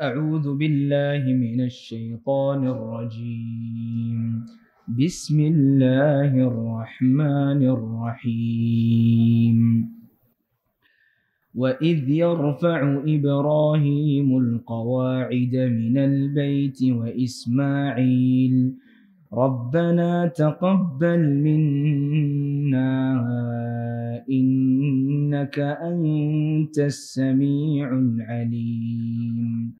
أعوذ بالله من الشيطان الرجيم بسم الله الرحمن الرحيم وإذ يرفع إبراهيم القواعد من البيت وإسماعيل ربنا تقبل منا إنك أنت السميع العليم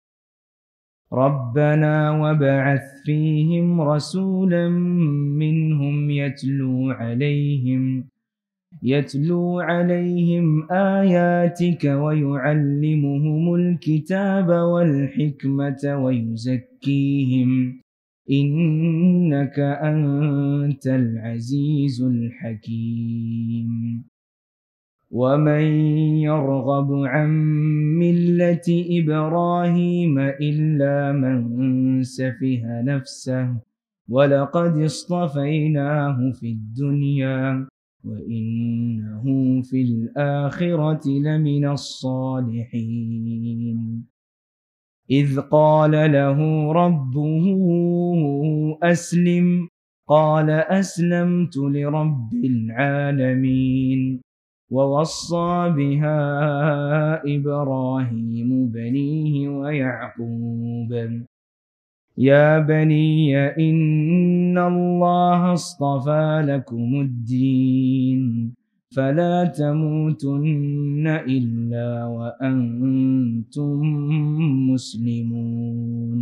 ربنا وابعث فيهم رسولا منهم يتلو عليهم يتلو عليهم آياتك ويعلمهم الكتاب والحكمة ويزكيهم إنك أنت العزيز الحكيم ومن يرغب عن ملة إبراهيم إلا من سفه نفسه ولقد اصطفيناه في الدنيا وإنه في الآخرة لمن الصالحين إذ قال له ربه أسلم قال أسلمت لرب العالمين ووصى بها إبراهيم بنيه ويعقوب يا بني إن الله اصطفى لكم الدين فلا تموتن إلا وأنتم مسلمون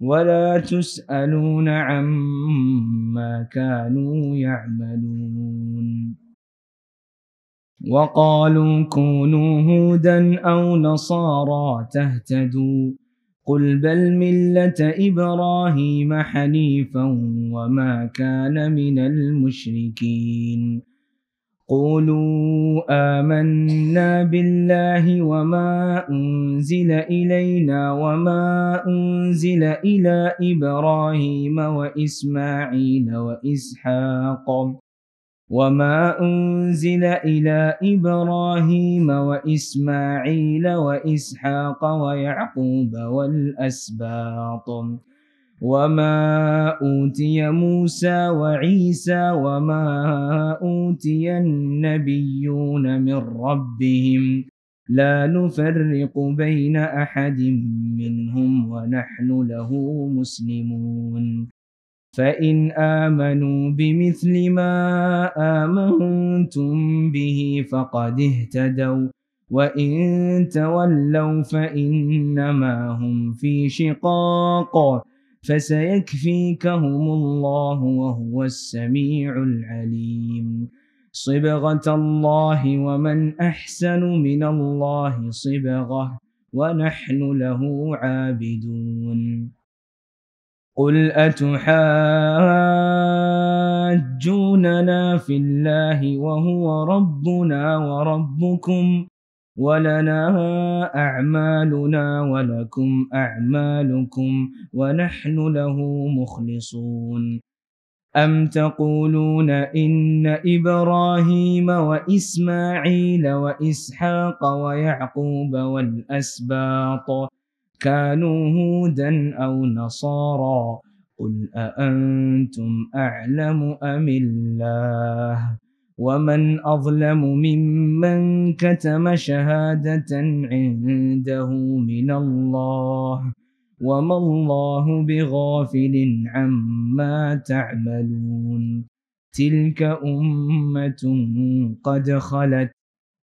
ولا تسألون عما كانوا يعملون وقالوا كونوا هودا أو نصارى تهتدوا قل بل ملة إبراهيم حنيفا وما كان من المشركين قولوا آمنا بالله وما أنزل إلينا وما أنزل إلى إبراهيم وإسماعيل وإسحاق وما أنزل إلى إبراهيم وإسماعيل وإسحاق ويعقوب والأسباط وما أوتي موسى وعيسى وما أوتي النبيون من ربهم لا نفرق بين أحد منهم ونحن له مسلمون فإن آمنوا بمثل ما آمنتم به فقد اهتدوا وإن تولوا فإنما هم في شقاق فسيكفيكهم الله وهو السميع العليم صبغة الله ومن أحسن من الله صبغة ونحن له عابدون قل أتحاجوننا في الله وهو ربنا وربكم ولنا أعمالنا ولكم أعمالكم ونحن له مخلصون أم تقولون إن إبراهيم وإسماعيل وإسحاق ويعقوب والأسباط كانوا هودا أو نصارا قل أأنتم أعلم أم الله ومن أظلم ممن كتم شهادة عنده من الله وما الله بغافل عما تعملون تلك أمة قد خلت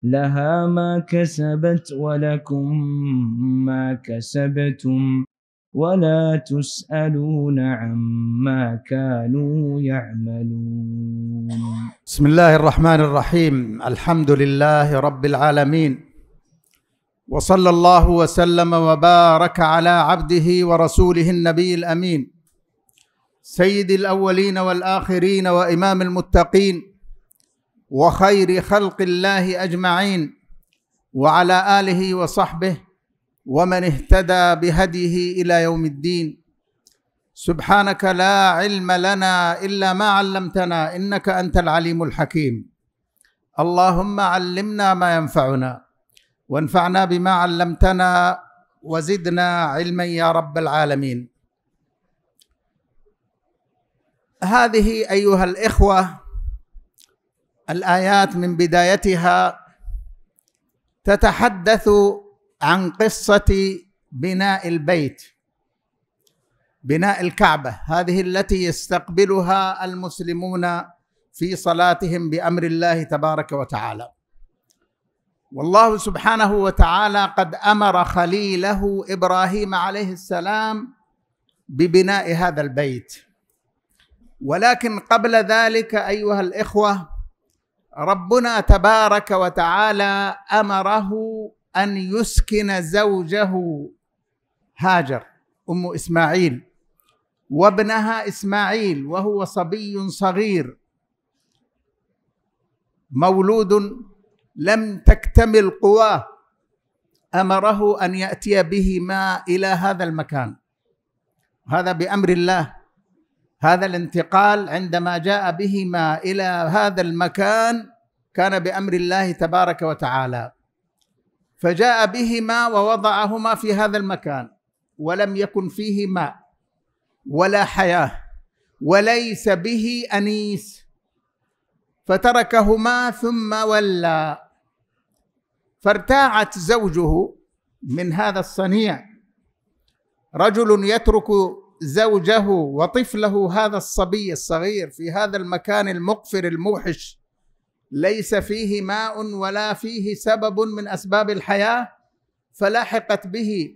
لها ما كسبت ولكم ما كسبتم ولا تسألون عما كانوا يعملون بسم الله الرحمن الرحيم الحمد لله رب العالمين وصلى الله وسلم وبارك على عبده ورسوله النبي الامين سيد الاولين والاخرين وامام المتقين وخير خلق الله اجمعين وعلى اله وصحبه ومن اهتدى بهديه الى يوم الدين سبحانك لا علم لنا الا ما علمتنا انك انت العليم الحكيم اللهم علمنا ما ينفعنا وانفعنا بما علمتنا وزدنا علما يا رب العالمين هذه ايها الاخوه الايات من بدايتها تتحدث عن قصه بناء البيت بناء الكعبه هذه التي يستقبلها المسلمون في صلاتهم بامر الله تبارك وتعالى والله سبحانه وتعالى قد امر خليله ابراهيم عليه السلام ببناء هذا البيت ولكن قبل ذلك ايها الاخوه ربنا تبارك وتعالى امره ان يسكن زوجه هاجر ام اسماعيل وابنها اسماعيل وهو صبي صغير مولود لم تكتمل قواه امره ان ياتي بهما الى هذا المكان هذا بامر الله هذا الانتقال عندما جاء بهما الى هذا المكان كان بامر الله تبارك وتعالى فجاء بهما ووضعهما في هذا المكان ولم يكن فيه ماء ولا حياه وليس به انيس فتركهما ثم ولى فارتاعت زوجه من هذا الصنيع رجل يترك زوجه وطفله هذا الصبي الصغير في هذا المكان المقفر الموحش ليس فيه ماء ولا فيه سبب من اسباب الحياه فلاحقت به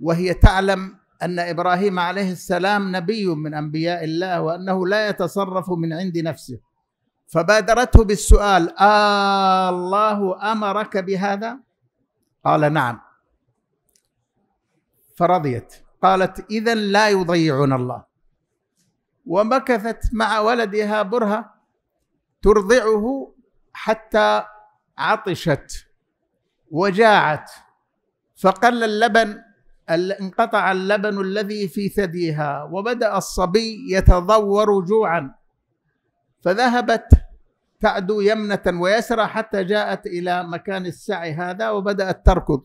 وهي تعلم ان ابراهيم عليه السلام نبي من انبياء الله وانه لا يتصرف من عند نفسه فبادرته بالسؤال آه الله امرك بهذا قال نعم فرضيت قالت اذا لا يضيعنا الله ومكثت مع ولدها برهه ترضعه حتى عطشت وجاعت فقل اللبن انقطع اللبن الذي في ثديها وبدا الصبي يتضور جوعا فذهبت تعدو يمنه ويسرى حتى جاءت الى مكان السعي هذا وبدات تركض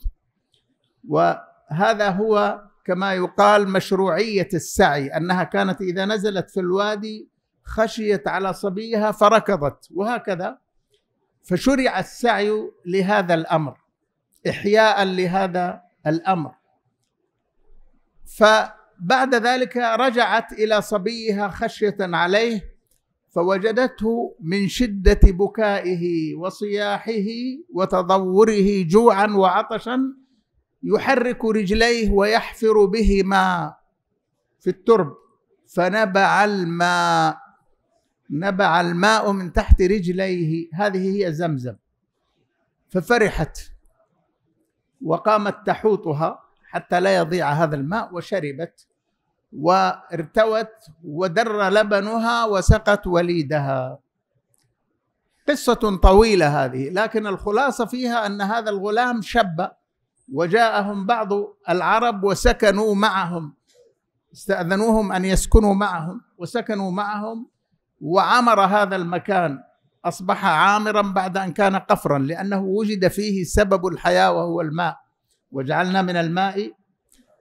وهذا هو كما يقال مشروعيه السعي انها كانت اذا نزلت في الوادي خشيت على صبيها فركضت وهكذا فشرع السعي لهذا الامر احياء لهذا الامر فبعد ذلك رجعت الى صبيها خشيه عليه فوجدته من شده بكائه وصياحه وتضوره جوعا وعطشا يحرك رجليه ويحفر بهما في الترب فنبع الماء نبع الماء من تحت رجليه هذه هي زمزم ففرحت وقامت تحوطها حتى لا يضيع هذا الماء وشربت وارتوت ودر لبنها وسقت وليدها قصة طويلة هذه لكن الخلاصة فيها أن هذا الغلام شب وجاءهم بعض العرب وسكنوا معهم استأذنوهم أن يسكنوا معهم وسكنوا معهم وعمر هذا المكان اصبح عامرا بعد ان كان قفرا لانه وجد فيه سبب الحياه وهو الماء وجعلنا من الماء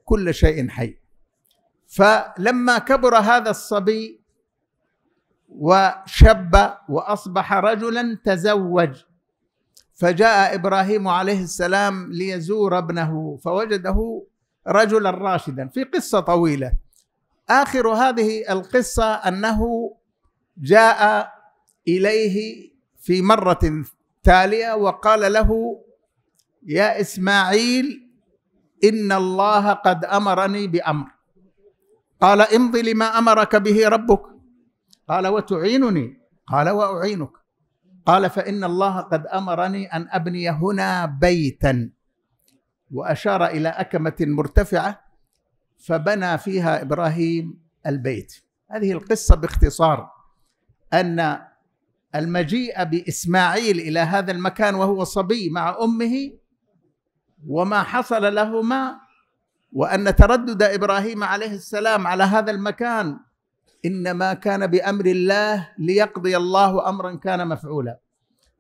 كل شيء حي فلما كبر هذا الصبي وشب واصبح رجلا تزوج فجاء ابراهيم عليه السلام ليزور ابنه فوجده رجلا راشدا في قصه طويله اخر هذه القصه انه جاء اليه في مره تاليه وقال له يا اسماعيل ان الله قد امرني بامر قال امضي لما امرك به ربك قال وتعينني قال واعينك قال فان الله قد امرني ان ابني هنا بيتا واشار الى اكمه مرتفعه فبنى فيها ابراهيم البيت هذه القصه باختصار ان المجيء باسماعيل الى هذا المكان وهو صبي مع امه وما حصل لهما وان تردد ابراهيم عليه السلام على هذا المكان انما كان بامر الله ليقضي الله امرا كان مفعولا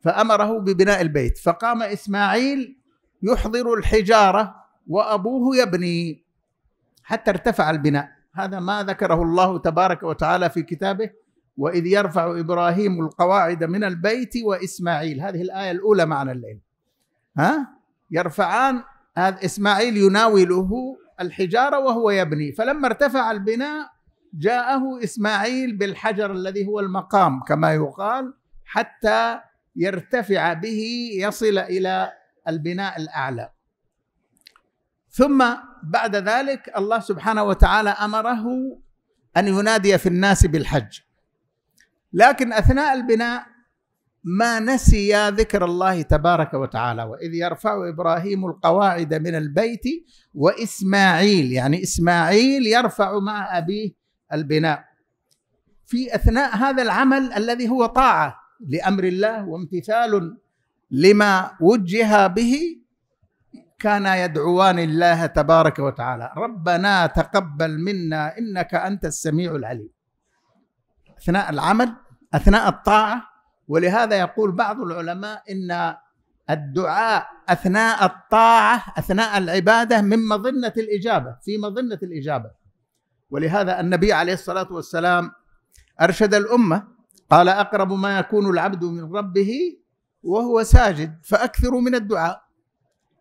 فامره ببناء البيت فقام اسماعيل يحضر الحجاره وابوه يبني حتى ارتفع البناء هذا ما ذكره الله تبارك وتعالى في كتابه وإذ يرفع إبراهيم القواعد من البيت وإسماعيل هذه الآية الأولى معنى الليل ها يرفعان هذا إسماعيل يناوله الحجارة وهو يبني فلما ارتفع البناء جاءه إسماعيل بالحجر الذي هو المقام كما يقال حتى يرتفع به يصل إلى البناء الأعلى ثم بعد ذلك الله سبحانه وتعالى أمره أن ينادي في الناس بالحج لكن اثناء البناء ما نسي ذكر الله تبارك وتعالى واذ يرفع ابراهيم القواعد من البيت واسماعيل يعني اسماعيل يرفع مع ابيه البناء في اثناء هذا العمل الذي هو طاعه لامر الله وامتثال لما وجه به كان يدعوان الله تبارك وتعالى ربنا تقبل منا انك انت السميع العليم اثناء العمل اثناء الطاعه ولهذا يقول بعض العلماء ان الدعاء اثناء الطاعه اثناء العباده من مظنه الاجابه في مظنه الاجابه ولهذا النبي عليه الصلاه والسلام ارشد الامه قال اقرب ما يكون العبد من ربه وهو ساجد فاكثروا من الدعاء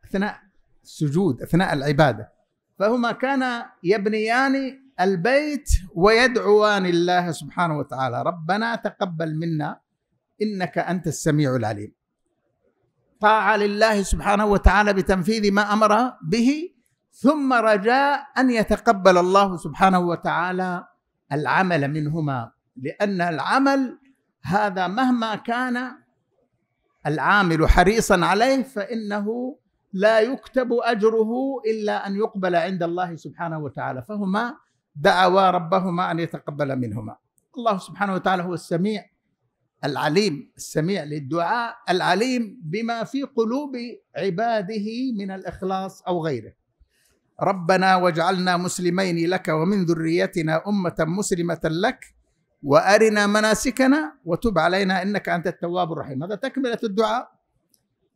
اثناء السجود اثناء العباده فهما كان يبنيان البيت ويدعوان الله سبحانه وتعالى ربنا تقبل منا انك انت السميع العليم طاعه لله سبحانه وتعالى بتنفيذ ما امر به ثم رجاء ان يتقبل الله سبحانه وتعالى العمل منهما لان العمل هذا مهما كان العامل حريصا عليه فانه لا يكتب اجره الا ان يقبل عند الله سبحانه وتعالى فهما دعوا ربهما ان يتقبل منهما الله سبحانه وتعالى هو السميع العليم السميع للدعاء العليم بما في قلوب عباده من الاخلاص او غيره ربنا واجعلنا مسلمين لك ومن ذريتنا امه مسلمه لك وارنا مناسكنا وتب علينا انك انت التواب الرحيم هذا تكمله الدعاء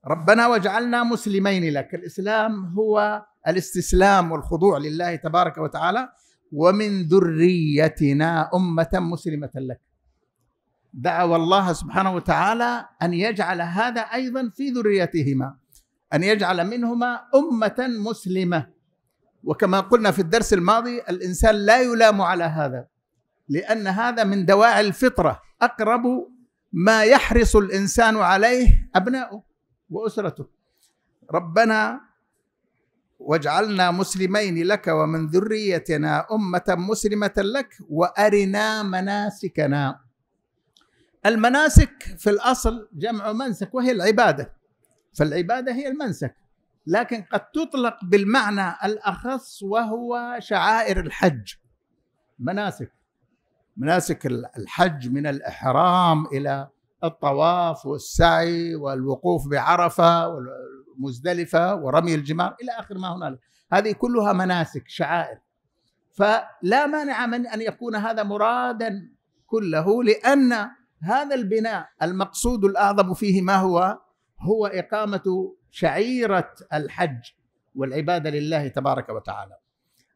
ربنا واجعلنا مسلمين لك الاسلام هو الاستسلام والخضوع لله تبارك وتعالى ومن ذريتنا أمة مسلمة لك دعوا الله سبحانه وتعالى أن يجعل هذا أيضا في ذريتهما أن يجعل منهما أمة مسلمة وكما قلنا في الدرس الماضي الإنسان لا يلام على هذا لأن هذا من دواعي الفطرة أقرب ما يحرص الإنسان عليه أبناؤه وأسرته ربنا واجعلنا مسلمين لك ومن ذريتنا امه مسلمه لك وارنا مناسكنا المناسك في الاصل جمع منسك وهي العباده فالعباده هي المنسك لكن قد تطلق بالمعنى الاخص وهو شعائر الحج مناسك مناسك الحج من الاحرام الى الطواف والسعي والوقوف بعرفه مزدلفة ورمي الجمار إلى آخر ما هنالك هذه كلها مناسك شعائر فلا مانع من أن يكون هذا مرادا كله لأن هذا البناء المقصود الأعظم فيه ما هو هو إقامة شعيرة الحج والعبادة لله تبارك وتعالى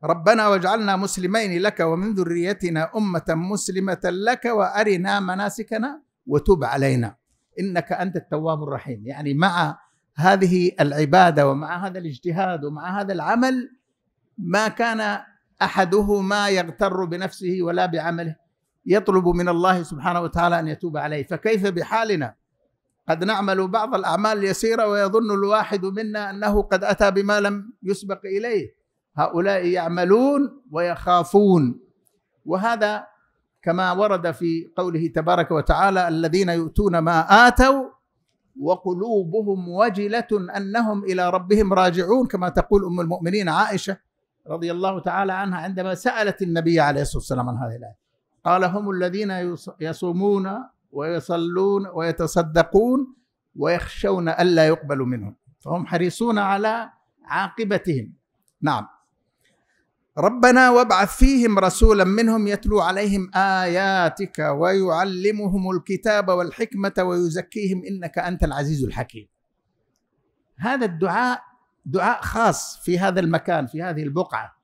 ربنا واجعلنا مسلمين لك ومن ذريتنا أمة مسلمة لك وأرنا مناسكنا وتب علينا إنك أنت التواب الرحيم يعني مع هذه العباده ومع هذا الاجتهاد ومع هذا العمل ما كان احدهما يغتر بنفسه ولا بعمله يطلب من الله سبحانه وتعالى ان يتوب عليه فكيف بحالنا قد نعمل بعض الاعمال اليسيره ويظن الواحد منا انه قد اتى بما لم يسبق اليه هؤلاء يعملون ويخافون وهذا كما ورد في قوله تبارك وتعالى الذين يؤتون ما اتوا وقلوبهم وجلة أنهم إلى ربهم راجعون كما تقول أم المؤمنين عائشة رضي الله تعالى عنها عندما سألت النبي عليه الصلاة والسلام عن هذه الآية قال هم الذين يصومون ويصلون ويتصدقون ويخشون ألا يقبل منهم فهم حريصون على عاقبتهم نعم ربنا وابعث فيهم رسولا منهم يتلو عليهم اياتك ويعلمهم الكتاب والحكمه ويزكيهم انك انت العزيز الحكيم. هذا الدعاء دعاء خاص في هذا المكان في هذه البقعه.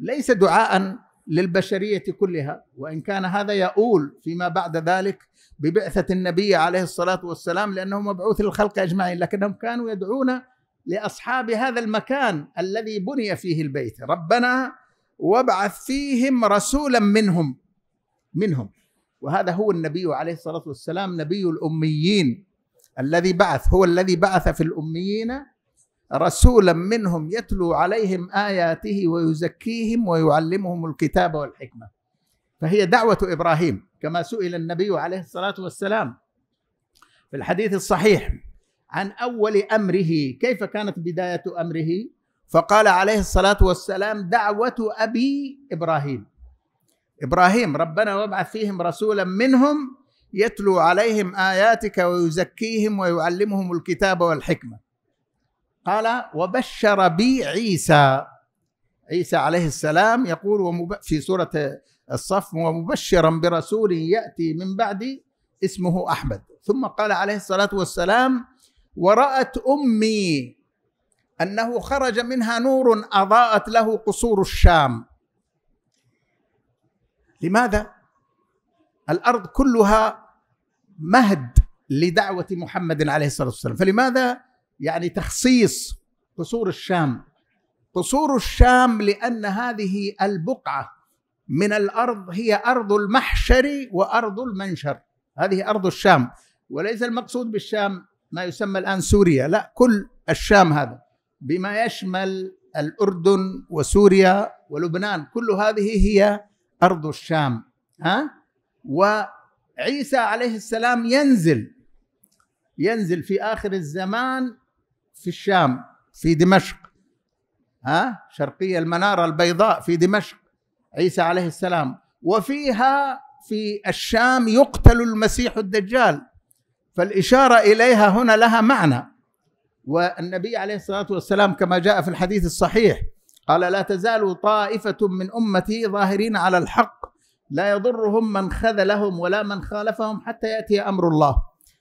ليس دعاء للبشريه كلها وان كان هذا يؤول فيما بعد ذلك ببعثه النبي عليه الصلاه والسلام لانه مبعوث للخلق اجمعين لكنهم كانوا يدعون لاصحاب هذا المكان الذي بني فيه البيت ربنا وابعث فيهم رسولا منهم منهم وهذا هو النبي عليه الصلاه والسلام نبي الاميين الذي بعث هو الذي بعث في الاميين رسولا منهم يتلو عليهم اياته ويزكيهم ويعلمهم الكتاب والحكمه فهي دعوه ابراهيم كما سئل النبي عليه الصلاه والسلام في الحديث الصحيح عن اول امره كيف كانت بدايه امره فقال عليه الصلاه والسلام دعوه ابي ابراهيم ابراهيم ربنا وابعث فيهم رسولا منهم يتلو عليهم اياتك ويزكيهم ويعلمهم الكتاب والحكمه قال وبشر بي عيسى عيسى عليه السلام يقول في سوره الصف ومبشرا برسول ياتي من بعدي اسمه احمد ثم قال عليه الصلاه والسلام ورأت أمي أنه خرج منها نور أضاءت له قصور الشام لماذا؟ الأرض كلها مهد لدعوة محمد عليه الصلاة والسلام فلماذا يعني تخصيص قصور الشام قصور الشام لأن هذه البقعة من الأرض هي أرض المحشر وأرض المنشر هذه أرض الشام وليس المقصود بالشام ما يسمى الآن سوريا لا كل الشام هذا بما يشمل الأردن وسوريا ولبنان كل هذه هي أرض الشام ها وعيسى عليه السلام ينزل ينزل في آخر الزمان في الشام في دمشق ها شرقية المنارة البيضاء في دمشق عيسى عليه السلام وفيها في الشام يقتل المسيح الدجال فالإشارة إليها هنا لها معنى والنبي عليه الصلاة والسلام كما جاء في الحديث الصحيح قال لا تزال طائفة من أمتي ظاهرين على الحق لا يضرهم من خذلهم ولا من خالفهم حتى يأتي أمر الله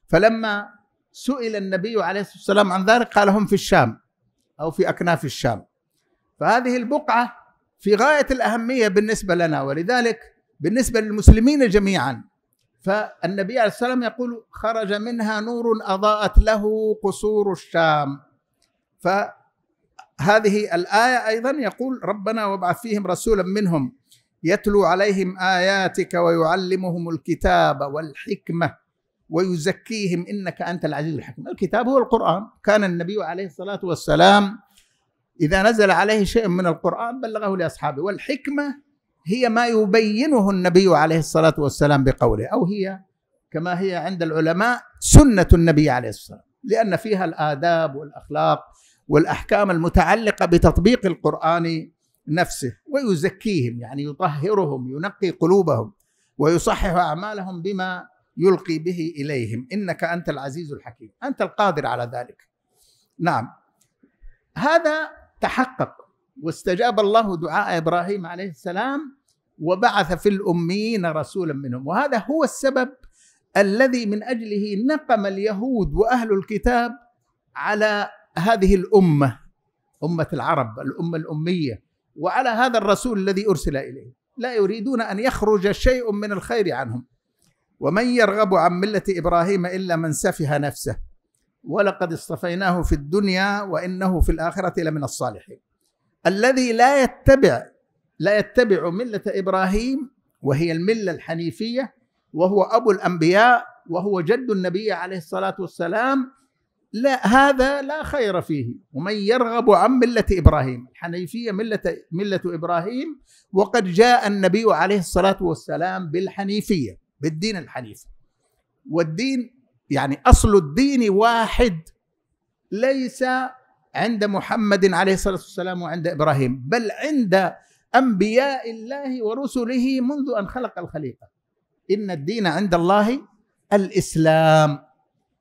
فلما سئل النبي عليه الصلاة والسلام عن ذلك قال هم في الشام أو في أكناف الشام فهذه البقعة في غاية الأهمية بالنسبة لنا ولذلك بالنسبة للمسلمين جميعا فالنبي عليه السلام يقول خرج منها نور أضاءت له قصور الشام فهذه الآية أيضا يقول ربنا وابعث فيهم رسولا منهم يتلو عليهم آياتك ويعلمهم الكتاب والحكمة ويزكيهم إنك أنت العزيز الحكيم الكتاب هو القرآن كان النبي عليه الصلاة والسلام إذا نزل عليه شيء من القرآن بلغه لأصحابه والحكمة هي ما يبينه النبي عليه الصلاة والسلام بقوله أو هي كما هي عند العلماء سنة النبي عليه الصلاة لأن فيها الآداب والأخلاق والأحكام المتعلقة بتطبيق القرآن نفسه ويزكيهم يعني يطهرهم ينقي قلوبهم ويصحح أعمالهم بما يلقي به إليهم إنك أنت العزيز الحكيم أنت القادر على ذلك نعم هذا تحقق واستجاب الله دعاء ابراهيم عليه السلام وبعث في الاميين رسولا منهم وهذا هو السبب الذي من اجله نقم اليهود واهل الكتاب على هذه الامه امه العرب الامه الاميه وعلى هذا الرسول الذي ارسل اليه لا يريدون ان يخرج شيء من الخير عنهم ومن يرغب عن مله ابراهيم الا من سفه نفسه ولقد اصطفيناه في الدنيا وانه في الاخره لمن الصالحين الذي لا يتبع لا يتبع ملة إبراهيم وهي الملة الحنيفية وهو أبو الأنبياء وهو جد النبي عليه الصلاة والسلام لا هذا لا خير فيه ومن يرغب عن ملة إبراهيم الحنيفية ملة, ملة إبراهيم وقد جاء النبي عليه الصلاة والسلام بالحنيفية بالدين الحنيف والدين يعني أصل الدين واحد ليس عند محمد عليه الصلاة والسلام وعند إبراهيم بل عند أنبياء الله ورسله منذ أن خلق الخليقة إن الدين عند الله الإسلام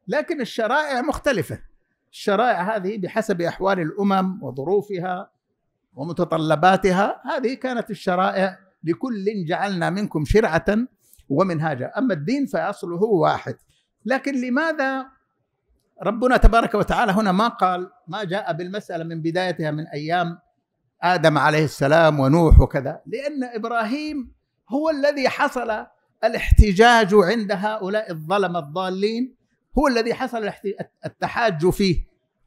لكن الشرائع مختلفة الشرائع هذه بحسب أحوال الأمم وظروفها ومتطلباتها هذه كانت الشرائع لكل جعلنا منكم شرعة ومنهاجا أما الدين فأصله واحد لكن لماذا ربنا تبارك وتعالى هنا ما قال ما جاء بالمسألة من بدايتها من أيام آدم عليه السلام ونوح وكذا لأن إبراهيم هو الذي حصل الاحتجاج عند هؤلاء الظلمة الضالين هو الذي حصل التحاج فيه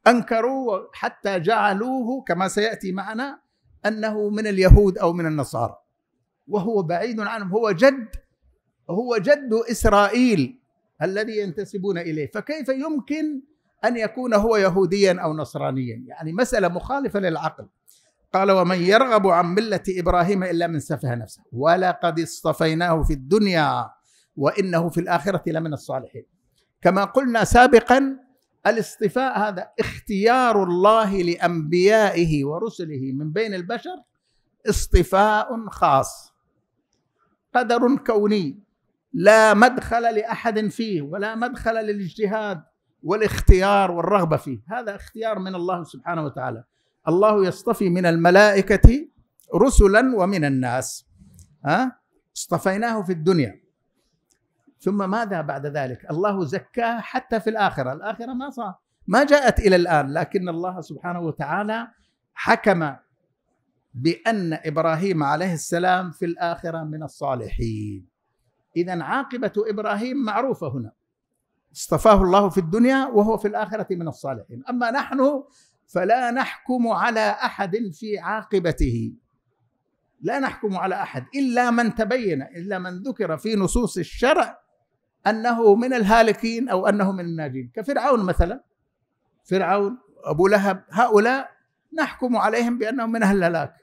أنكروا حتى جعلوه كما سيأتي معنا أنه من اليهود أو من النصارى وهو بعيد عنهم هو جد هو جد إسرائيل الذي ينتسبون اليه فكيف يمكن ان يكون هو يهوديا او نصرانيا يعني مساله مخالفه للعقل قال ومن يرغب عن مله ابراهيم الا من سفه نفسه ولقد اصطفيناه في الدنيا وانه في الاخره لمن الصالحين كما قلنا سابقا الاصطفاء هذا اختيار الله لانبيائه ورسله من بين البشر اصطفاء خاص قدر كوني لا مدخل لاحد فيه ولا مدخل للاجتهاد والاختيار والرغبه فيه هذا اختيار من الله سبحانه وتعالى الله يصطفي من الملائكه رسلا ومن الناس ها اصطفيناه في الدنيا ثم ماذا بعد ذلك الله زكاه حتى في الاخره الاخره ما صار ما جاءت الى الان لكن الله سبحانه وتعالى حكم بان ابراهيم عليه السلام في الاخره من الصالحين إذا عاقبة إبراهيم معروفة هنا اصطفاه الله في الدنيا وهو في الآخرة من الصالحين أما نحن فلا نحكم على أحد في عاقبته لا نحكم على أحد إلا من تبين إلا من ذكر في نصوص الشرع أنه من الهالكين أو أنه من الناجين كفرعون مثلا فرعون أبو لهب هؤلاء نحكم عليهم بأنهم من أهل الهلاك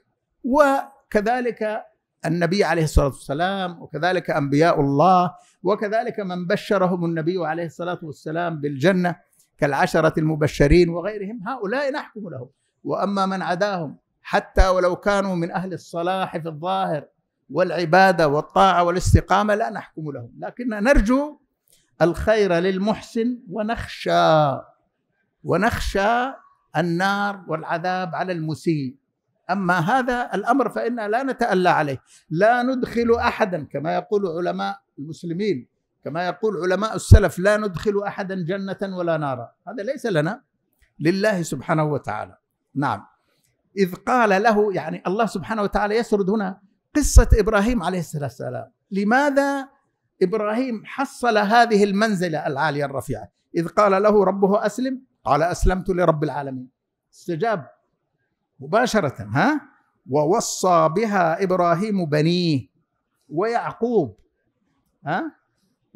وكذلك النبي عليه الصلاه والسلام وكذلك انبياء الله وكذلك من بشرهم النبي عليه الصلاه والسلام بالجنه كالعشره المبشرين وغيرهم هؤلاء نحكم لهم واما من عداهم حتى ولو كانوا من اهل الصلاح في الظاهر والعباده والطاعه والاستقامه لا نحكم لهم لكن نرجو الخير للمحسن ونخشى ونخشى النار والعذاب على المسيء أما هذا الأمر فإنا لا نتألى عليه لا ندخل أحدا كما يقول علماء المسلمين كما يقول علماء السلف لا ندخل أحدا جنة ولا نارا هذا ليس لنا لله سبحانه وتعالى نعم إذ قال له يعني الله سبحانه وتعالى يسرد هنا قصة إبراهيم عليه الصلاة والسلام لماذا إبراهيم حصل هذه المنزلة العالية الرفيعة إذ قال له ربه أسلم قال أسلمت لرب العالمين استجاب مباشرة ها ووصى بها إبراهيم بنيه ويعقوب ها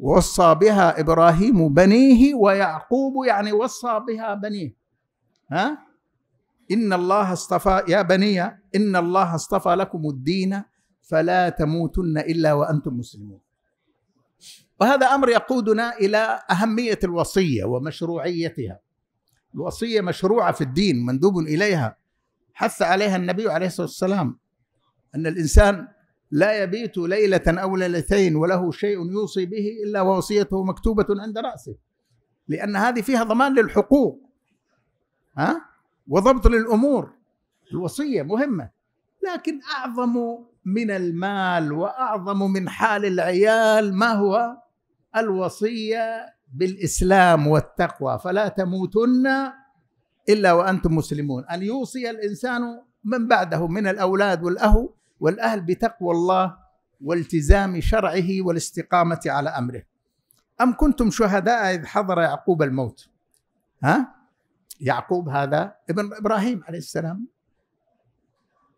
ووصى بها إبراهيم بنيه ويعقوب يعني وصى بها بنيه ها إن الله اصطفى يا بني إن الله اصطفى لكم الدين فلا تموتن إلا وأنتم مسلمون وهذا أمر يقودنا إلى أهمية الوصية ومشروعيتها الوصية مشروعة في الدين مندوب إليها حث عليها النبي عليه الصلاه والسلام ان الانسان لا يبيت ليله او ليلتين وله شيء يوصي به الا ووصيته مكتوبه عند راسه لان هذه فيها ضمان للحقوق ها وضبط للامور الوصيه مهمه لكن اعظم من المال واعظم من حال العيال ما هو الوصيه بالاسلام والتقوى فلا تموتن إلا وأنتم مسلمون أن يوصي الإنسان من بعده من الأولاد والأهو والأهل بتقوى الله والتزام شرعه والاستقامة على أمره أم كنتم شهداء إذ حضر يعقوب الموت ها يعقوب هذا ابن إبراهيم عليه السلام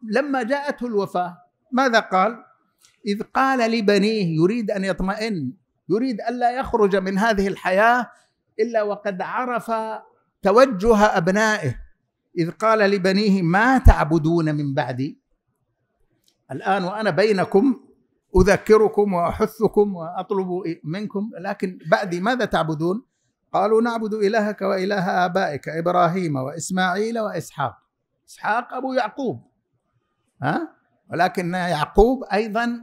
لما جاءته الوفاة ماذا قال إذ قال لبنيه يريد أن يطمئن يريد ألا يخرج من هذه الحياة إلا وقد عرف توجه أبنائه إذ قال لبنيه ما تعبدون من بعدي الآن وأنا بينكم أذكركم وأحثكم وأطلب منكم لكن بعدي ماذا تعبدون قالوا نعبد إلهك وإله آبائك إبراهيم وإسماعيل وإسحاق إسحاق أبو يعقوب ها ولكن يعقوب أيضا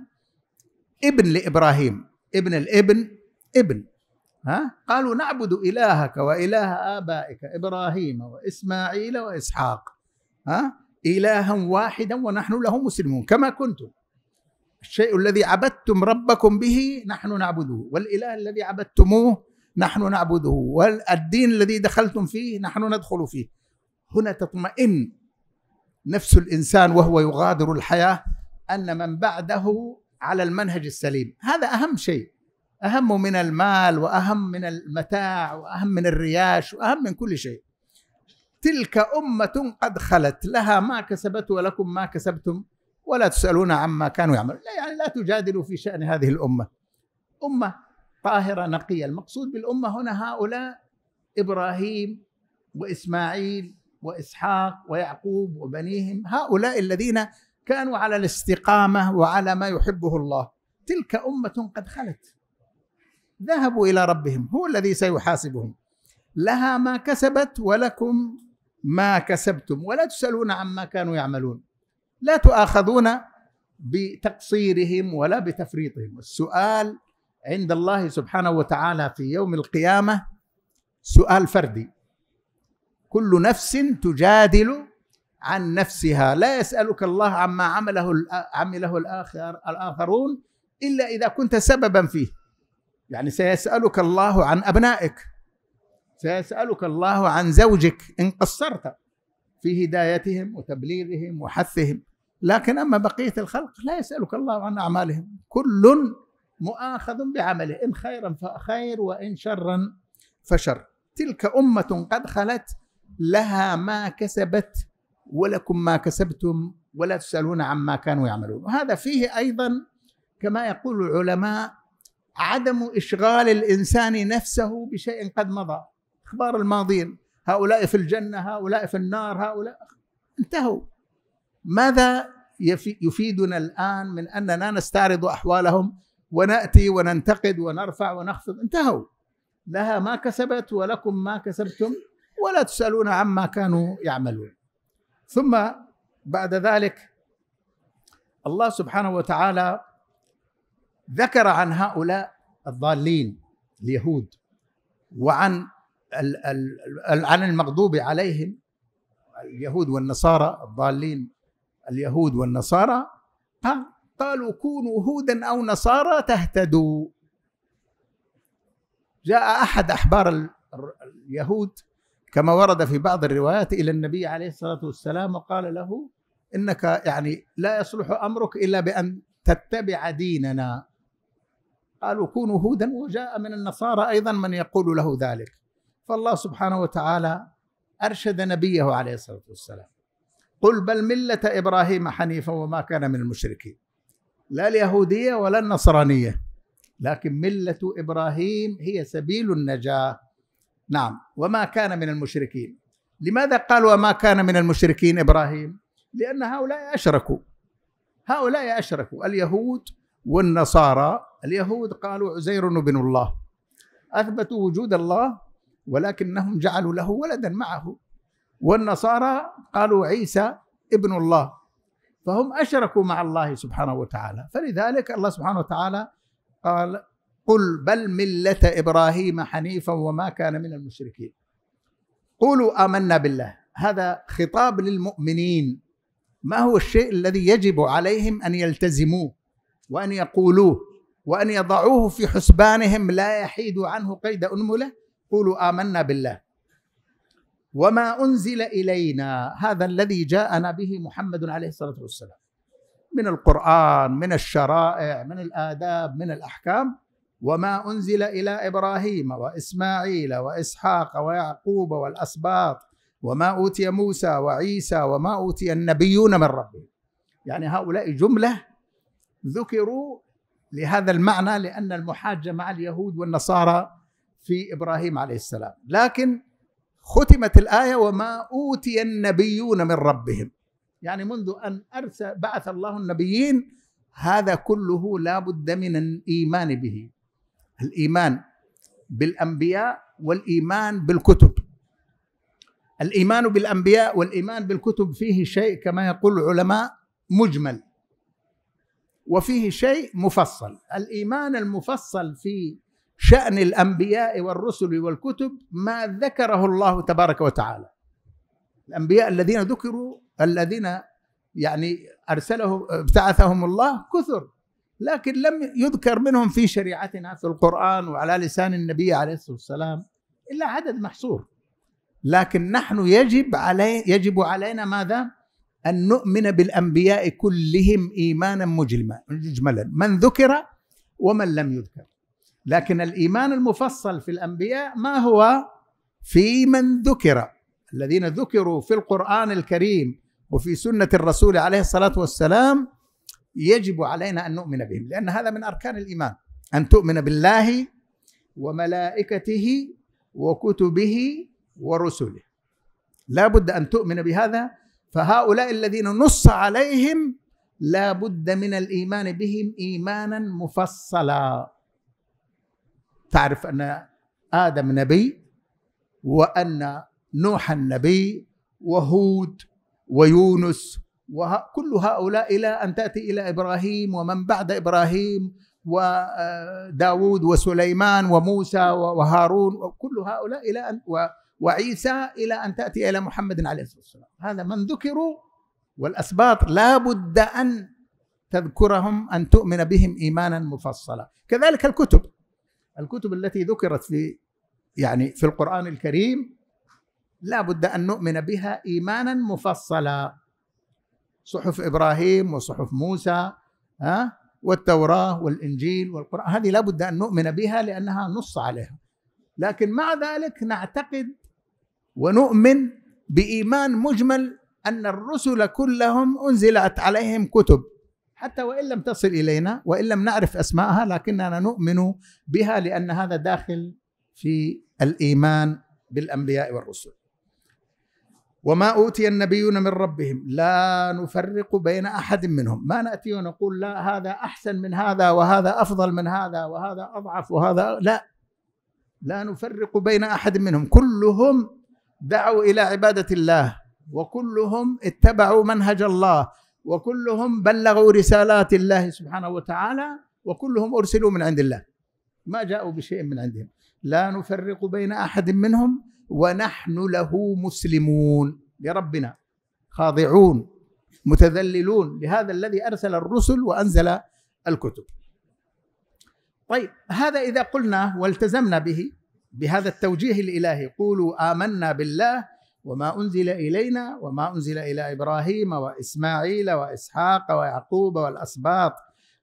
ابن لإبراهيم ابن الابن ابن ها قالوا نعبد إلهك وإله آبائك إبراهيم وإسماعيل وإسحاق ها إلها واحدا ونحن له مسلمون كما كنتم الشيء الذي عبدتم ربكم به نحن نعبده والإله الذي عبدتموه نحن نعبده والدين الذي دخلتم فيه نحن ندخل فيه هنا تطمئن نفس الإنسان وهو يغادر الحياة أن من بعده على المنهج السليم هذا أهم شيء أهم من المال وأهم من المتاع وأهم من الرياش وأهم من كل شيء تلك أمة قد خلت لها ما كسبت ولكم ما كسبتم ولا تسألون عما كانوا يعملون لا يعني لا تجادلوا في شأن هذه الأمة أمة طاهرة نقية المقصود بالأمة هنا هؤلاء إبراهيم وإسماعيل وإسحاق ويعقوب وبنيهم هؤلاء الذين كانوا على الاستقامة وعلى ما يحبه الله تلك أمة قد خلت ذهبوا الى ربهم هو الذي سيحاسبهم لها ما كسبت ولكم ما كسبتم ولا تسالون عما كانوا يعملون لا تؤاخذون بتقصيرهم ولا بتفريطهم السؤال عند الله سبحانه وتعالى في يوم القيامه سؤال فردي كل نفس تجادل عن نفسها لا يسألك الله عما عمله عمله الآخر الآخرون إلا إذا كنت سببا فيه يعني سيسألك الله عن أبنائك سيسألك الله عن زوجك إن قصرت في هدايتهم وتبليغهم وحثهم لكن أما بقية الخلق لا يسألك الله عن أعمالهم كل مؤاخذ بعمله إن خيرا فخير وإن شرا فشر تلك أمة قد خلت لها ما كسبت ولكم ما كسبتم ولا تسألون عما كانوا يعملون وهذا فيه أيضا كما يقول العلماء عدم إشغال الإنسان نفسه بشيء قد مضى أخبار الماضين هؤلاء في الجنة هؤلاء في النار هؤلاء انتهوا ماذا يفيدنا الآن من أننا نستعرض أحوالهم ونأتي وننتقد ونرفع ونخفض انتهوا لها ما كسبت ولكم ما كسبتم ولا تسألون عما كانوا يعملون ثم بعد ذلك الله سبحانه وتعالى ذكر عن هؤلاء الضالين اليهود وعن عن المغضوب عليهم اليهود والنصارى الضالين اليهود والنصارى قالوا كونوا هودا او نصارى تهتدوا جاء احد احبار اليهود كما ورد في بعض الروايات الى النبي عليه الصلاه والسلام وقال له انك يعني لا يصلح امرك الا بان تتبع ديننا قالوا كونوا هودا وجاء من النصارى ايضا من يقول له ذلك فالله سبحانه وتعالى ارشد نبيه عليه الصلاه والسلام قل بل مله ابراهيم حنيفا وما كان من المشركين لا اليهوديه ولا النصرانيه لكن مله ابراهيم هي سبيل النجاه نعم وما كان من المشركين لماذا قال وما كان من المشركين ابراهيم لان هؤلاء اشركوا هؤلاء اشركوا اليهود والنصارى اليهود قالوا عزير بن الله اثبتوا وجود الله ولكنهم جعلوا له ولدا معه والنصارى قالوا عيسى ابن الله فهم اشركوا مع الله سبحانه وتعالى فلذلك الله سبحانه وتعالى قال قل بل مله ابراهيم حنيفا وما كان من المشركين قولوا امنا بالله هذا خطاب للمؤمنين ما هو الشيء الذي يجب عليهم ان يلتزموه وان يقولوه وأن يضعوه في حسبانهم لا يحيد عنه قيد أنملة قولوا آمنا بالله وما أنزل إلينا هذا الذي جاءنا به محمد عليه الصلاة والسلام من القرآن من الشرائع من الآداب من الأحكام وما أنزل إلى إبراهيم وإسماعيل وإسحاق ويعقوب والأسباط وما أوتي موسى وعيسى وما أوتي النبيون من ربهم يعني هؤلاء جملة ذكروا لهذا المعنى لأن المحاجة مع اليهود والنصارى في إبراهيم عليه السلام لكن ختمت الآية وما أوتي النبيون من ربهم يعني منذ أن أرسل بعث الله النبيين هذا كله لا بد من الإيمان به الإيمان بالأنبياء والإيمان بالكتب الإيمان بالأنبياء والإيمان بالكتب فيه شيء كما يقول العلماء مجمل وفيه شيء مفصل الايمان المفصل في شان الانبياء والرسل والكتب ما ذكره الله تبارك وتعالى الانبياء الذين ذكروا الذين يعني ارسله ابتعثهم الله كثر لكن لم يذكر منهم في شريعتنا في القران وعلى لسان النبي عليه الصلاه والسلام الا عدد محصور لكن نحن يجب علي يجب علينا ماذا؟ أن نؤمن بالأنبياء كلهم إيمانا مجلما مجملا من ذكر ومن لم يذكر لكن الإيمان المفصل في الأنبياء ما هو في من ذكر الذين ذكروا في القرآن الكريم وفي سنة الرسول عليه الصلاة والسلام يجب علينا أن نؤمن بهم لأن هذا من أركان الإيمان أن تؤمن بالله وملائكته وكتبه ورسله لا بد أن تؤمن بهذا فهؤلاء الذين نص عليهم لا بد من الايمان بهم ايمانا مفصلا تعرف ان ادم نبي وان نوحا نبي وهود ويونس وكل هؤلاء إلى أن تأتي إلى إبراهيم ومن بعد إبراهيم وداود آه، وسليمان وموسى وهارون وكل هؤلاء إلى أن وعيسى إلى أن تأتي إلى محمد عليه الصلاة والسلام هذا من ذكروا والأسباط لا بد أن تذكرهم أن تؤمن بهم إيمانا مفصلا كذلك الكتب الكتب التي ذكرت في يعني في القرآن الكريم لا بد أن نؤمن بها إيمانا مفصلا صحف إبراهيم وصحف موسى ها والتوراة والإنجيل والقرآن هذه لا بد أن نؤمن بها لأنها نص عليها لكن مع ذلك نعتقد ونؤمن بايمان مجمل ان الرسل كلهم انزلت عليهم كتب حتى وان لم تصل الينا وان لم نعرف اسماءها لكننا نؤمن بها لان هذا داخل في الايمان بالانبياء والرسل وما اوتي النبيون من ربهم لا نفرق بين احد منهم ما ناتي ونقول لا هذا احسن من هذا وهذا افضل من هذا وهذا اضعف وهذا لا لا نفرق بين احد منهم كلهم دعوا الى عباده الله وكلهم اتبعوا منهج الله وكلهم بلغوا رسالات الله سبحانه وتعالى وكلهم ارسلوا من عند الله ما جاءوا بشيء من عندهم لا نفرق بين احد منهم ونحن له مسلمون لربنا خاضعون متذللون لهذا الذي ارسل الرسل وانزل الكتب طيب هذا اذا قلنا والتزمنا به بهذا التوجيه الالهي قولوا امنا بالله وما انزل الينا وما انزل الى ابراهيم واسماعيل واسحاق ويعقوب والاسباط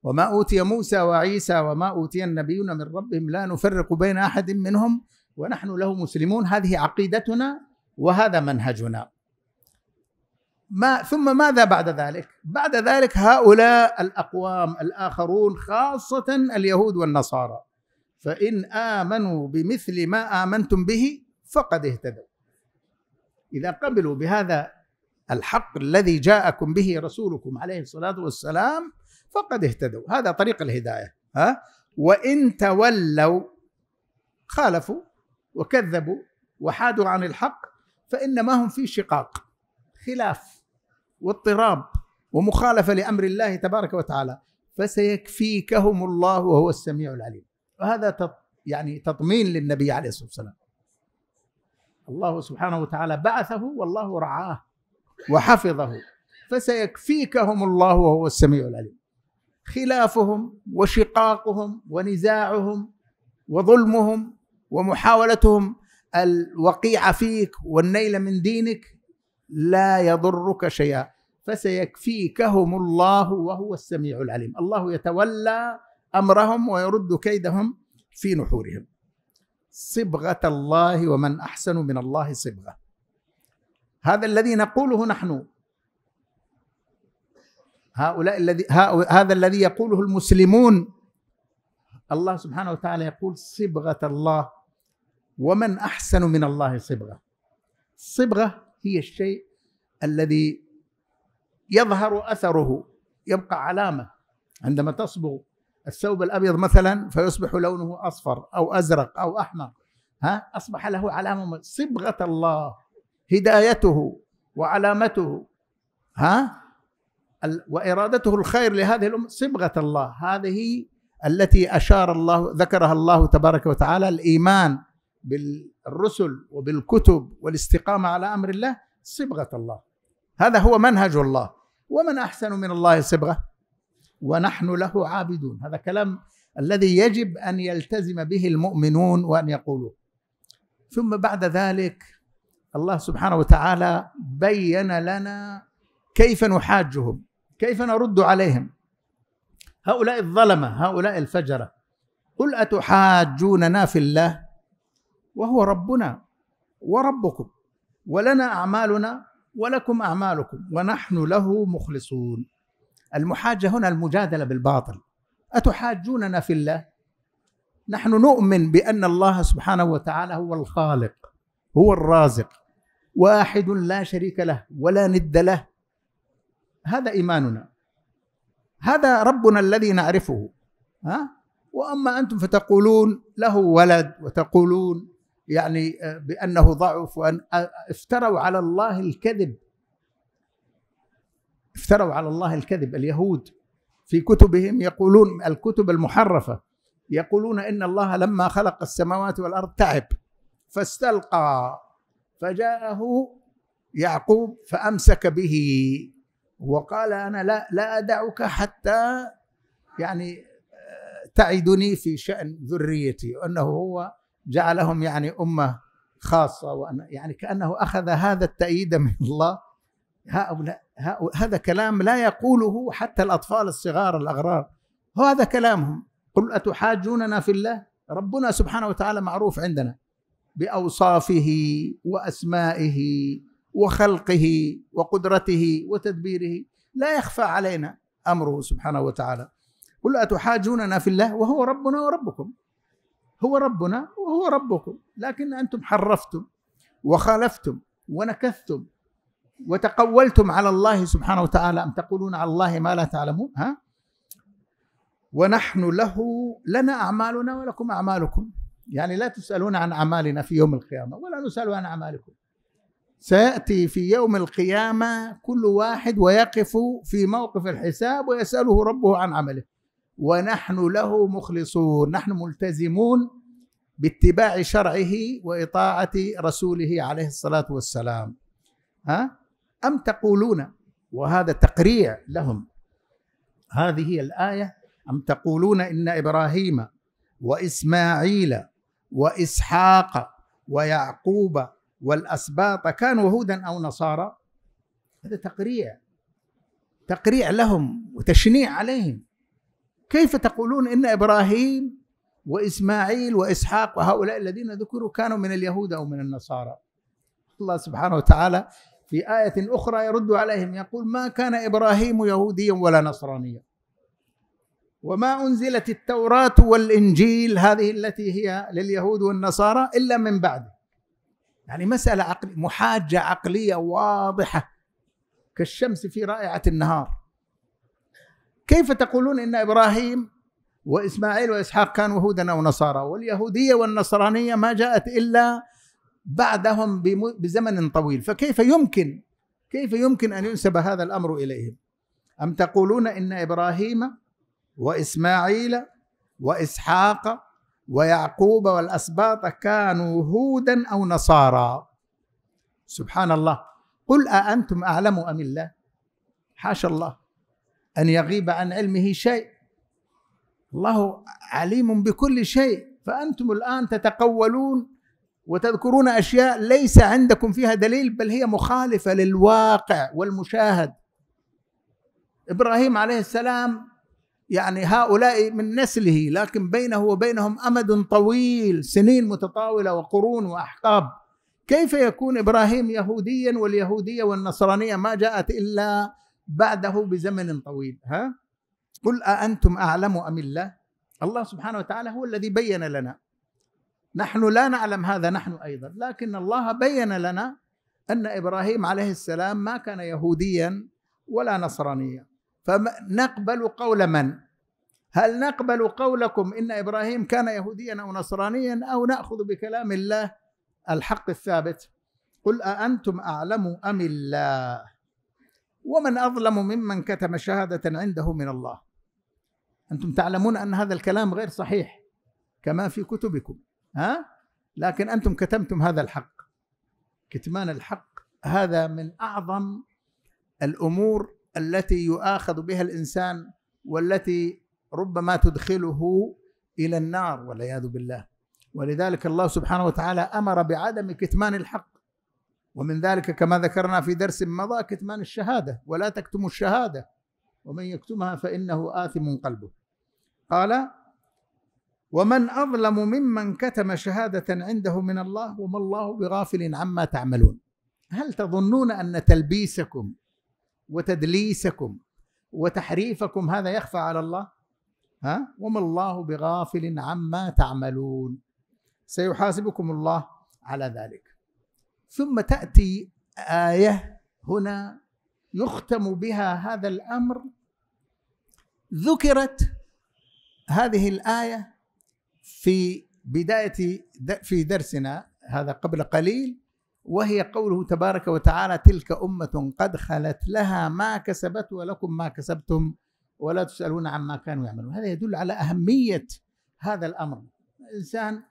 وما اوتي موسى وعيسى وما اوتي النبيون من ربهم لا نفرق بين احد منهم ونحن له مسلمون هذه عقيدتنا وهذا منهجنا ما ثم ماذا بعد ذلك؟ بعد ذلك هؤلاء الاقوام الاخرون خاصه اليهود والنصارى فإن آمنوا بمثل ما آمنتم به فقد اهتدوا إذا قبلوا بهذا الحق الذي جاءكم به رسولكم عليه الصلاة والسلام فقد اهتدوا هذا طريق الهداية ها وإن تولوا خالفوا وكذبوا وحادوا عن الحق فإنما هم في شقاق خلاف واضطراب ومخالفة لأمر الله تبارك وتعالى فسيكفيكهم الله وهو السميع العليم فهذا يعني تطمين للنبي عليه الصلاه والسلام الله سبحانه وتعالى بعثه والله رعاه وحفظه فسيكفيكهم الله وهو السميع العليم خلافهم وشقاقهم ونزاعهم وظلمهم ومحاولتهم الوقيع فيك والنيل من دينك لا يضرك شيئا فسيكفيكهم الله وهو السميع العليم الله يتولى امرهم ويرد كيدهم في نحورهم صبغه الله ومن احسن من الله صبغه هذا الذي نقوله نحن هؤلاء الذي هذا الذي يقوله المسلمون الله سبحانه وتعالى يقول صبغه الله ومن احسن من الله صبغه الصبغه هي الشيء الذي يظهر اثره يبقى علامه عندما تصبغ الثوب الابيض مثلا فيصبح لونه اصفر او ازرق او احمر ها اصبح له علامه صبغه الله هدايته وعلامته ها وارادته الخير لهذه الامه صبغه الله هذه التي اشار الله ذكرها الله تبارك وتعالى الايمان بالرسل وبالكتب والاستقامه على امر الله صبغه الله هذا هو منهج الله ومن احسن من الله صبغه ونحن له عابدون هذا كلام الذي يجب ان يلتزم به المؤمنون وان يقولوا ثم بعد ذلك الله سبحانه وتعالى بين لنا كيف نحاجهم كيف نرد عليهم هؤلاء الظلمه هؤلاء الفجره قل اتحاجوننا في الله وهو ربنا وربكم ولنا اعمالنا ولكم اعمالكم ونحن له مخلصون المحاجة هنا المجادلة بالباطل أتحاجوننا في الله نحن نؤمن بأن الله سبحانه وتعالى هو الخالق هو الرازق واحد لا شريك له ولا ند له هذا إيماننا هذا ربنا الذي نعرفه ها واما انتم فتقولون له ولد وتقولون يعني آه، بانه ضعف وان آه، افتروا على الله الكذب افتروا على الله الكذب اليهود في كتبهم يقولون الكتب المحرفة يقولون إن الله لما خلق السماوات والأرض تعب فاستلقى فجاءه يعقوب فأمسك به وقال أنا لا لا أدعك حتى يعني آه، تعدني في شأن ذريتي وأنه هو جعلهم يعني أمة خاصة وأن يعني كأنه أخذ هذا التأييد من الله هؤلاء هذا كلام لا يقوله حتى الأطفال الصغار الأغرار هذا كلامهم قل أتحاجوننا في الله ربنا سبحانه وتعالى معروف عندنا بأوصافه وأسمائه وخلقه وقدرته وتدبيره لا يخفى علينا أمره سبحانه وتعالى قل أتحاجوننا في الله وهو ربنا وربكم هو ربنا وهو ربكم لكن أنتم حرفتم وخالفتم ونكثتم وتقولتم على الله سبحانه وتعالى أم تقولون على الله ما لا تعلمون ها ونحن له لنا أعمالنا ولكم أعمالكم يعني لا تسألون عن أعمالنا في يوم القيامة ولا نسأل عن أعمالكم سيأتي في يوم القيامة كل واحد ويقف في موقف الحساب ويسأله ربه عن عمله ونحن له مخلصون نحن ملتزمون باتباع شرعه وإطاعة رسوله عليه الصلاة والسلام ها أم تقولون وهذا تقريع لهم هذه الآية أم تقولون إن إبراهيم وإسماعيل وإسحاق ويعقوب والأسباط كانوا هودا أو نصارى هذا تقريع تقريع لهم وتشنيع عليهم كيف تقولون إن إبراهيم وإسماعيل وإسحاق وهؤلاء الذين ذكروا كانوا من اليهود أو من النصارى الله سبحانه وتعالى في آية أخرى يرد عليهم يقول ما كان إبراهيم يهوديا ولا نصرانيا وما أنزلت التوراة والإنجيل هذه التي هي لليهود والنصارى إلا من بعده يعني مسألة عقل محاجة عقلية واضحة كالشمس في رائعة النهار كيف تقولون إن إبراهيم وإسماعيل وإسحاق كانوا هودا أو نصارى واليهودية والنصرانية ما جاءت إلا بعدهم بزمن طويل فكيف يمكن كيف يمكن ان ينسب هذا الامر اليهم ام تقولون ان ابراهيم واسماعيل واسحاق ويعقوب والاسباط كانوا هودا او نصارى سبحان الله قل اانتم اعلم ام الله حاشا الله ان يغيب عن علمه شيء الله عليم بكل شيء فانتم الان تتقولون وتذكرون اشياء ليس عندكم فيها دليل بل هي مخالفه للواقع والمشاهد ابراهيم عليه السلام يعني هؤلاء من نسله لكن بينه وبينهم امد طويل سنين متطاوله وقرون واحقاب كيف يكون ابراهيم يهوديا واليهوديه والنصرانيه ما جاءت الا بعده بزمن طويل ها قل أأنتم أعلم أم الله الله سبحانه وتعالى هو الذي بين لنا نحن لا نعلم هذا نحن ايضا لكن الله بين لنا ان ابراهيم عليه السلام ما كان يهوديا ولا نصرانيا فنقبل قول من هل نقبل قولكم ان ابراهيم كان يهوديا او نصرانيا او ناخذ بكلام الله الحق الثابت قل اانتم اعلم ام الله ومن اظلم ممن كتم شهاده عنده من الله انتم تعلمون ان هذا الكلام غير صحيح كما في كتبكم ها لكن انتم كتمتم هذا الحق كتمان الحق هذا من اعظم الامور التي يؤاخذ بها الانسان والتي ربما تدخله الى النار والعياذ بالله ولذلك الله سبحانه وتعالى امر بعدم كتمان الحق ومن ذلك كما ذكرنا في درس مضى كتمان الشهاده ولا تكتموا الشهاده ومن يكتمها فانه اثم قلبه قال ومن اظلم ممن كتم شهاده عنده من الله وما الله بغافل عما تعملون هل تظنون ان تلبيسكم وتدليسكم وتحريفكم هذا يخفى على الله ها وما الله بغافل عما تعملون سيحاسبكم الله على ذلك ثم تاتي ايه هنا يختم بها هذا الامر ذكرت هذه الايه في بداية في درسنا هذا قبل قليل وهي قوله تبارك وتعالى تلك أمة قد خلت لها ما كسبت ولكم ما كسبتم ولا تسألون عما كانوا يعملون هذا يدل على أهمية هذا الأمر الإنسان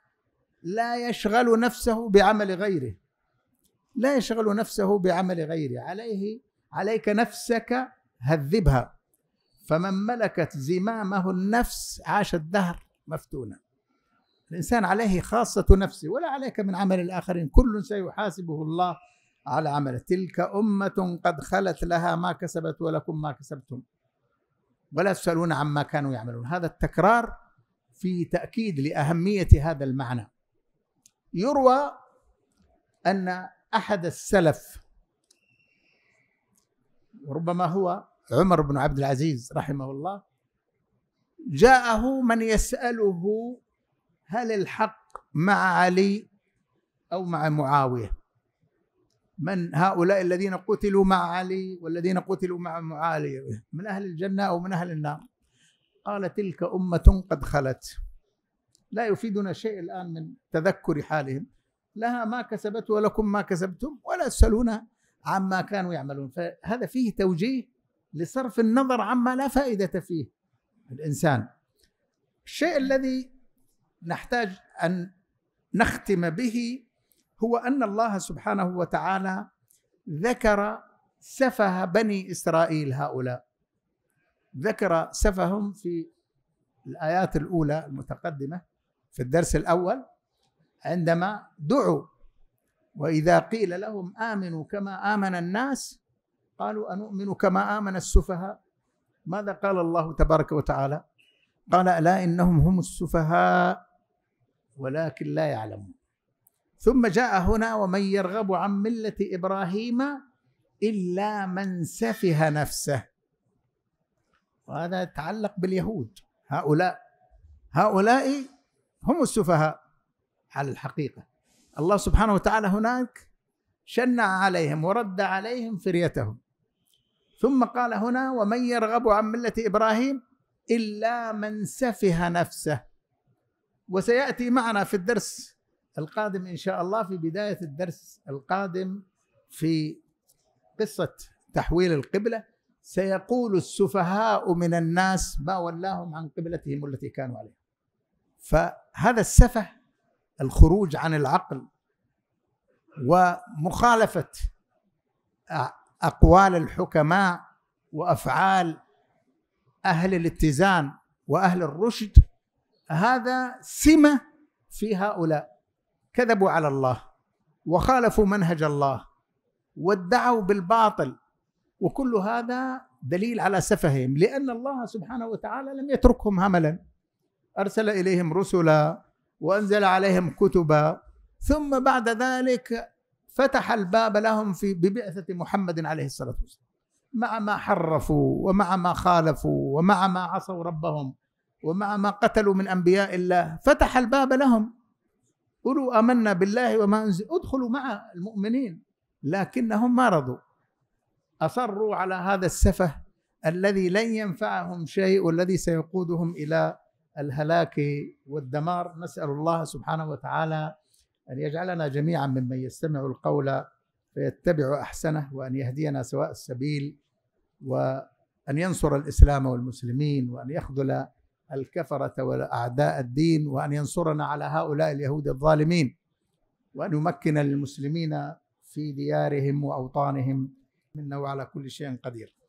لا يشغل نفسه بعمل غيره لا يشغل نفسه بعمل غيره عليه عليك نفسك هذبها فمن ملكت زمامه النفس عاش الدهر مفتونا الإنسان عليه خاصة نفسه ولا عليك من عمل الآخرين كل سيحاسبه الله على عمله تلك أمة قد خلت لها ما كسبت ولكم ما كسبتم ولا تسألون عما كانوا يعملون هذا التكرار في تأكيد لأهمية هذا المعنى يروى أن أحد السلف ربما هو عمر بن عبد العزيز رحمه الله جاءه من يسأله هل الحق مع علي او مع معاويه من هؤلاء الذين قتلوا مع علي والذين قتلوا مع معاويه من اهل الجنه او من اهل النار قال تلك امه قد خلت لا يفيدنا شيء الان من تذكر حالهم لها ما كسبت ولكم ما كسبتم ولا تسالون عما كانوا يعملون فهذا فيه توجيه لصرف النظر عما لا فائده فيه الانسان الشيء الذي نحتاج ان نختم به هو ان الله سبحانه وتعالى ذكر سفه بني اسرائيل هؤلاء ذكر سفهم في الايات الاولى المتقدمه في الدرس الاول عندما دعوا واذا قيل لهم امنوا كما امن الناس قالوا انؤمن كما امن السفهاء ماذا قال الله تبارك وتعالى قال الا انهم هم السفهاء ولكن لا يعلمون ثم جاء هنا ومن يرغب عن مله ابراهيم الا من سفه نفسه وهذا يتعلق باليهود هؤلاء هؤلاء هم السفهاء على الحقيقه الله سبحانه وتعالى هناك شنع عليهم ورد عليهم فريتهم ثم قال هنا ومن يرغب عن مله ابراهيم الا من سفه نفسه وسياتي معنا في الدرس القادم ان شاء الله في بدايه الدرس القادم في قصه تحويل القبله سيقول السفهاء من الناس ما ولاهم عن قبلتهم التي كانوا عليها فهذا السفه الخروج عن العقل ومخالفه اقوال الحكماء وافعال اهل الاتزان واهل الرشد هذا سمة في هؤلاء كذبوا على الله وخالفوا منهج الله وادعوا بالباطل وكل هذا دليل على سفههم لأن الله سبحانه وتعالى لم يتركهم هملا أرسل إليهم رسلا وأنزل عليهم كتبا ثم بعد ذلك فتح الباب لهم في ببعثة محمد عليه الصلاة والسلام مع ما حرفوا ومع ما خالفوا ومع ما عصوا ربهم ومع ما قتلوا من أنبياء الله فتح الباب لهم قولوا آمنا بالله وما أنزل ادخلوا مع المؤمنين لكنهم ما رضوا أصروا على هذا السفه الذي لن ينفعهم شيء والذي سيقودهم إلى الهلاك والدمار نسأل الله سبحانه وتعالى أن يجعلنا جميعا ممن يستمع القول فيتبع أحسنه وأن يهدينا سواء السبيل وأن ينصر الإسلام والمسلمين وأن يخذل الكفرة وأعداء الدين وأن ينصرنا على هؤلاء اليهود الظالمين وأن يمكن للمسلمين في ديارهم وأوطانهم إنه على كل شيء قدير